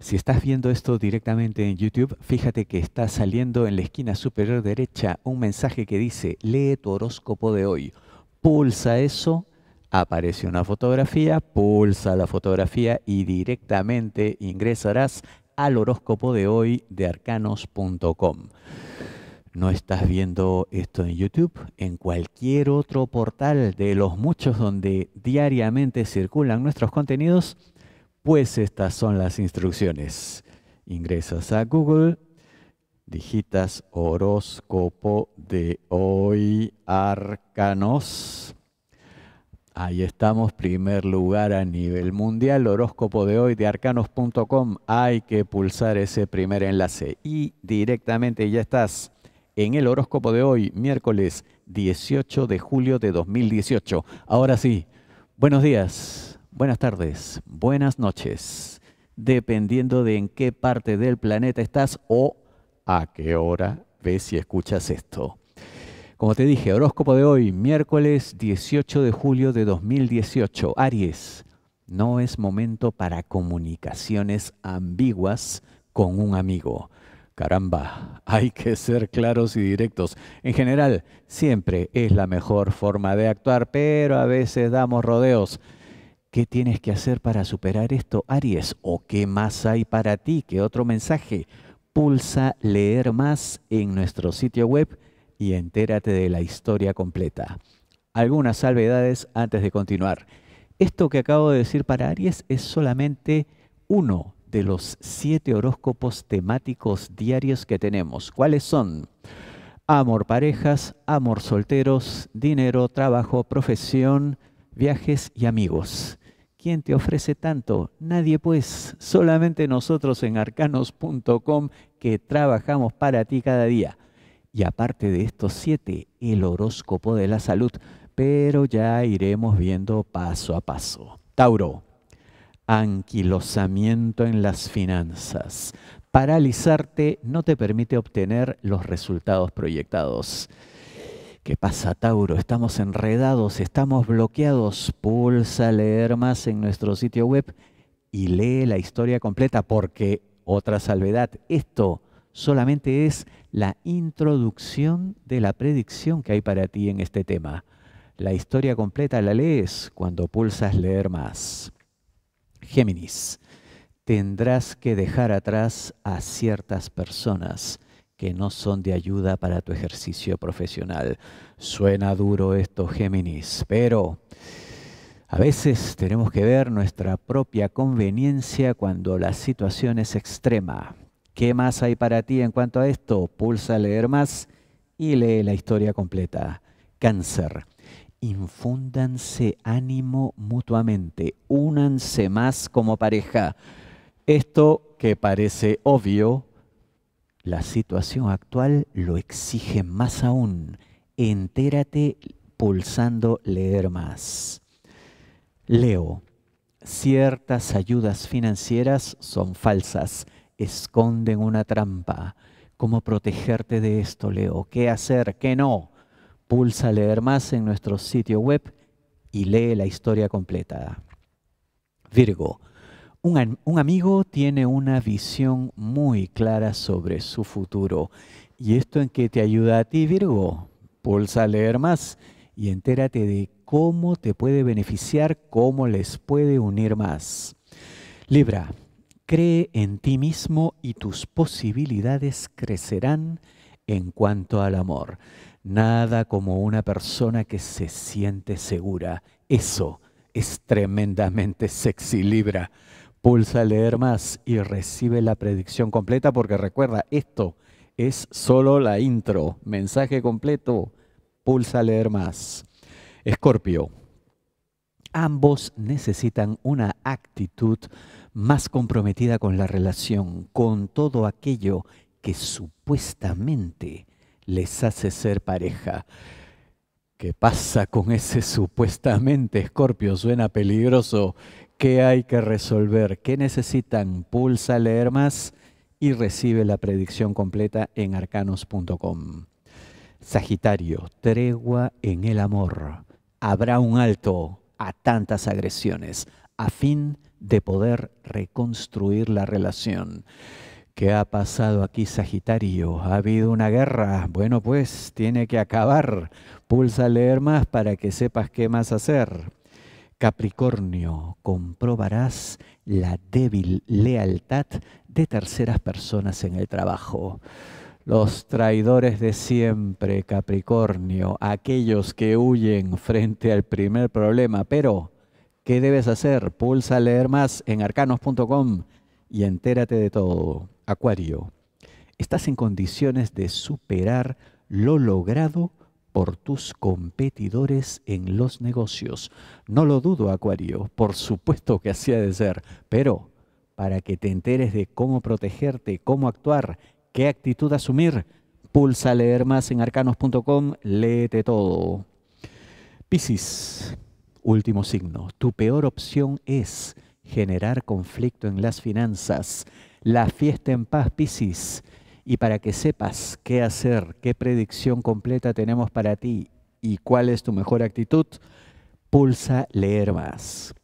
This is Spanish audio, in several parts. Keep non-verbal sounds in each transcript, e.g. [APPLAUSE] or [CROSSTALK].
Si estás viendo esto directamente en YouTube, fíjate que está saliendo en la esquina superior derecha un mensaje que dice, lee tu horóscopo de hoy. Pulsa eso, aparece una fotografía, pulsa la fotografía y directamente ingresarás al horóscopo de hoy de arcanos.com. No estás viendo esto en YouTube, en cualquier otro portal de los muchos donde diariamente circulan nuestros contenidos, pues estas son las instrucciones. Ingresas a Google, digitas horóscopo de hoy arcanos. Ahí estamos, primer lugar a nivel mundial, horóscopo de hoy de arcanos.com. Hay que pulsar ese primer enlace y directamente ya estás en el horóscopo de hoy, miércoles 18 de julio de 2018. Ahora sí, buenos días buenas tardes, buenas noches, dependiendo de en qué parte del planeta estás o a qué hora ves y escuchas esto. Como te dije, horóscopo de hoy, miércoles 18 de julio de 2018, Aries. No es momento para comunicaciones ambiguas con un amigo. Caramba, [LAUGHS] hay que ser claros y directos. En general, siempre es la mejor forma de actuar, pero a veces damos rodeos. ¿Qué tienes que hacer para superar esto, Aries? ¿O qué más hay para ti? ¿Qué otro mensaje? Pulsa leer más en nuestro sitio web y entérate de la historia completa. Algunas salvedades antes de continuar. Esto que acabo de decir para Aries es solamente uno de los siete horóscopos temáticos diarios que tenemos. ¿Cuáles son? Amor parejas, amor solteros, dinero, trabajo, profesión, viajes y amigos. ¿Quién te ofrece tanto? Nadie pues, solamente nosotros en arcanos.com que trabajamos para ti cada día. Y aparte de estos siete, el horóscopo de la salud, pero ya iremos viendo paso a paso. Tauro, anquilosamiento en las finanzas. Paralizarte no te permite obtener los resultados proyectados. ¿Qué pasa, Tauro? Estamos enredados, estamos bloqueados. Pulsa leer más en nuestro sitio web y lee la historia completa porque, otra salvedad, esto solamente es la introducción de la predicción que hay para ti en este tema. La historia completa la lees cuando pulsas leer más. Géminis, tendrás que dejar atrás a ciertas personas que no son de ayuda para tu ejercicio profesional. Suena duro esto, Géminis, pero a veces tenemos que ver nuestra propia conveniencia cuando la situación es extrema. ¿Qué más hay para ti en cuanto a esto? Pulsa leer más y lee la historia completa. Cáncer. Infúndanse ánimo mutuamente, únanse más como pareja. Esto que parece obvio la situación actual lo exige más aún. Entérate pulsando leer más. Leo, ciertas ayudas financieras son falsas, esconden una trampa. ¿Cómo protegerte de esto, Leo? ¿Qué hacer? ¿Qué no? Pulsa leer más en nuestro sitio web y lee la historia completa. Virgo, un, amigo tiene una visión muy clara sobre su futuro. ¿Y esto en qué te ayuda a ti, Virgo? Pulsa a leer más y entérate de cómo te puede beneficiar, cómo les puede unir más. Libra, cree en ti mismo y tus posibilidades crecerán en cuanto al amor. Nada como una persona que se siente segura. Eso es tremendamente sexy, Libra. Pulsa leer más y recibe la predicción completa porque recuerda, esto es solo la intro. Mensaje completo, pulsa leer más. Escorpio, ambos necesitan una actitud más comprometida con la relación, con todo aquello que supuestamente les hace ser pareja. ¿Qué pasa con ese supuestamente Escorpio? Suena peligroso. ¿Qué hay que resolver? ¿Qué necesitan? Pulsa leer más y recibe la predicción completa en arcanos.com. Sagitario, tregua en el amor. Habrá un alto a tantas agresiones a fin de poder reconstruir la relación. ¿Qué ha pasado aquí, Sagitario? ¿Ha habido una guerra? Bueno, pues tiene que acabar. Pulsa leer más para que sepas qué más hacer. Capricornio, comprobarás la débil lealtad de terceras personas en el trabajo. Los traidores de siempre, Capricornio, aquellos que huyen frente al primer problema. Pero, ¿qué debes hacer? Pulsa leer más en arcanos.com y entérate de todo. Acuario, estás en condiciones de superar lo logrado por tus competidores en los negocios. No lo dudo, Acuario, por supuesto que así ha de ser, pero para que te enteres de cómo protegerte, cómo actuar, qué actitud asumir, pulsa leer más en arcanos.com, léete todo. Piscis, último signo, tu peor opción es generar conflicto en las finanzas. La fiesta en paz, Piscis y para que sepas qué hacer, qué predicción completa tenemos para ti y cuál es tu mejor actitud, pulsa leer más.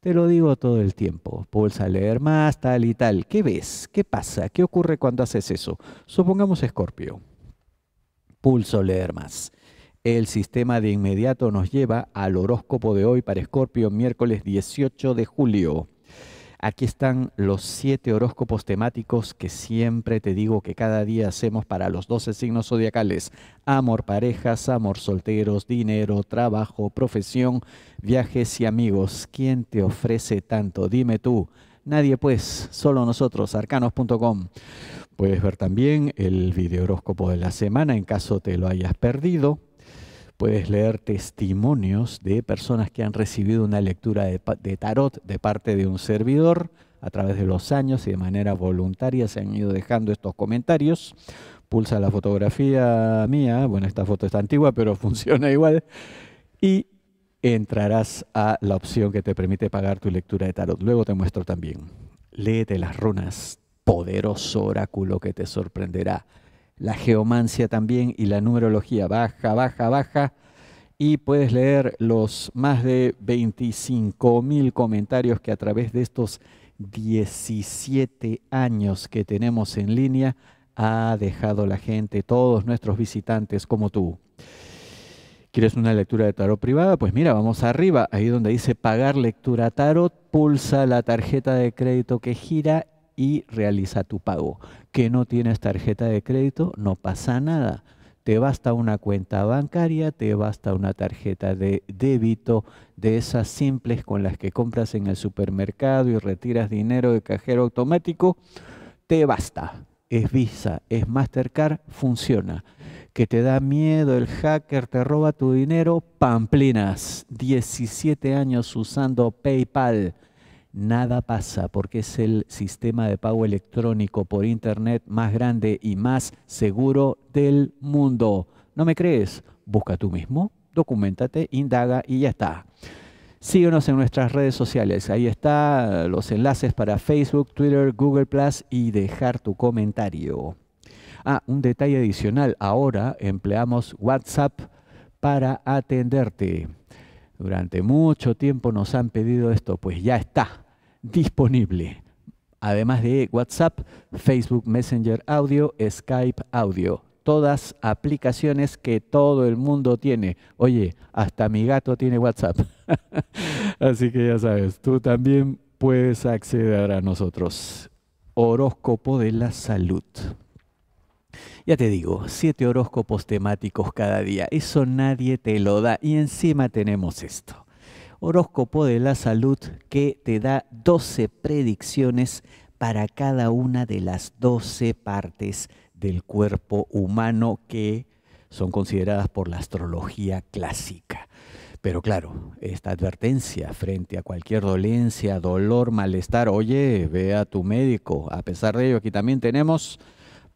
Te lo digo todo el tiempo, pulsa leer más, tal y tal. ¿Qué ves? ¿Qué pasa? ¿Qué ocurre cuando haces eso? Supongamos Escorpio. Pulso leer más. El sistema de inmediato nos lleva al horóscopo de hoy para Escorpio, miércoles 18 de julio. Aquí están los siete horóscopos temáticos que siempre te digo que cada día hacemos para los 12 signos zodiacales. Amor, parejas, amor, solteros, dinero, trabajo, profesión, viajes y amigos. ¿Quién te ofrece tanto? Dime tú. Nadie pues, solo nosotros, arcanos.com. Puedes ver también el video horóscopo de la semana en caso te lo hayas perdido puedes leer testimonios de personas que han recibido una lectura de, tarot de parte de un servidor a través de los años y de manera voluntaria se han ido dejando estos comentarios. Pulsa la fotografía mía, bueno, esta foto está antigua, pero [LAUGHS] funciona igual, y entrarás a la opción que te permite pagar tu lectura de tarot. Luego te muestro también. Léete las runas, poderoso oráculo que te sorprenderá la geomancia también y la numerología. Baja, baja, baja. Y puedes leer los más de 25.000 mil comentarios que a través de estos 17 años que tenemos en línea ha dejado la gente, todos nuestros visitantes como tú. ¿Quieres una lectura de tarot privada? Pues mira, vamos arriba, ahí donde dice pagar lectura tarot, pulsa la tarjeta de crédito que gira y realiza tu pago. Que no tienes tarjeta de crédito, no pasa nada. Te basta una cuenta bancaria, te basta una tarjeta de débito, de esas simples con las que compras en el supermercado y retiras dinero de cajero automático, te basta. Es Visa, es Mastercard, funciona. Que te da miedo, el hacker te roba tu dinero, pamplinas. 17 años usando PayPal nada pasa porque es el sistema de pago electrónico por Internet más grande y más seguro del mundo. ¿No me crees? Busca tú mismo, documentate, indaga y ya está. Síguenos en nuestras redes sociales. Ahí está eh, los enlaces para Facebook, Twitter, Google Plus y dejar tu comentario. Ah, un detalle adicional. Ahora empleamos WhatsApp para atenderte. Durante mucho tiempo nos han pedido esto, pues ya está disponible. Además de WhatsApp, Facebook Messenger Audio, Skype Audio. Todas aplicaciones que todo el mundo tiene. Oye, hasta mi gato tiene WhatsApp. [LAUGHS] Así que ya sabes, tú también puedes acceder a nosotros. Horóscopo de la salud. Ya te digo, siete horóscopos temáticos cada día, eso nadie te lo da y encima tenemos esto. Horóscopo de la salud que te da 12 predicciones para cada una de las 12 partes del cuerpo humano que son consideradas por la astrología clásica. Pero claro, esta advertencia frente a cualquier dolencia, dolor, malestar, oye, ve a tu médico. A pesar de ello, aquí también tenemos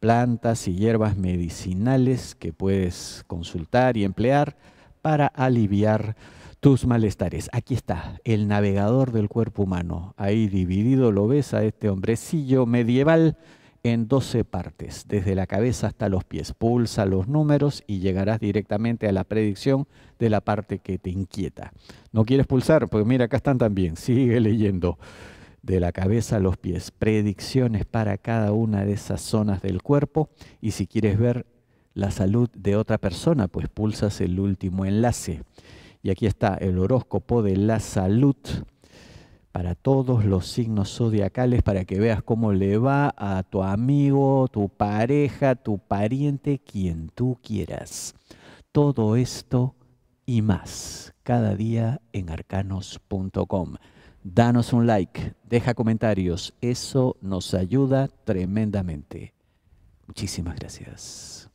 plantas y hierbas medicinales que puedes consultar y emplear para aliviar tus malestares. Aquí está, el navegador del cuerpo humano. Ahí dividido lo ves a este hombrecillo medieval en 12 partes, desde la cabeza hasta los pies. Pulsa los números y llegarás directamente a la predicción de la parte que te inquieta. ¿No quieres pulsar? Pues mira, acá están también. Sigue leyendo de la cabeza a los pies, predicciones para cada una de esas zonas del cuerpo y si quieres ver la salud de otra persona, pues pulsas el último enlace. Y aquí está el horóscopo de la salud para todos los signos zodiacales, para que veas cómo le va a tu amigo, tu pareja, tu pariente, quien tú quieras. Todo esto y más, cada día en arcanos.com danos un like, deja comentarios. Eso nos ayuda tremendamente. Muchísimas gracias.